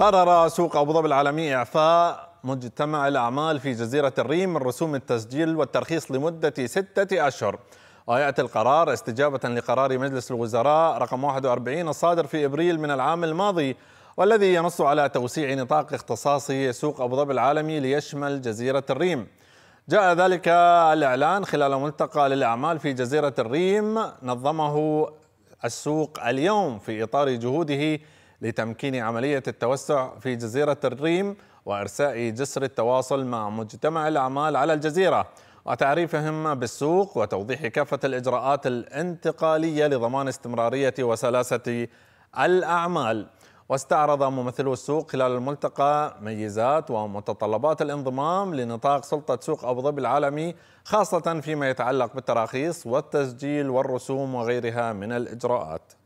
قرر سوق أبو ظبي العالمي إعفاء مجتمع الأعمال في جزيرة الريم من رسوم التسجيل والترخيص لمدة ستة أشهر ويأتي القرار استجابة لقرار مجلس الوزراء رقم 41 الصادر في إبريل من العام الماضي والذي ينص على توسيع نطاق اختصاص سوق أبو ظبي العالمي ليشمل جزيرة الريم جاء ذلك الإعلان خلال ملتقى للأعمال في جزيرة الريم نظمه السوق اليوم في إطار جهوده لتمكين عملية التوسع في جزيرة الريم وإرساء جسر التواصل مع مجتمع الأعمال على الجزيرة وتعريفهم بالسوق وتوضيح كافة الإجراءات الانتقالية لضمان استمرارية وسلاسة الأعمال واستعرض ممثلو السوق خلال الملتقى ميزات ومتطلبات الانضمام لنطاق سلطة سوق أبو ظبي العالمي خاصة فيما يتعلق بالتراخيص والتسجيل والرسوم وغيرها من الإجراءات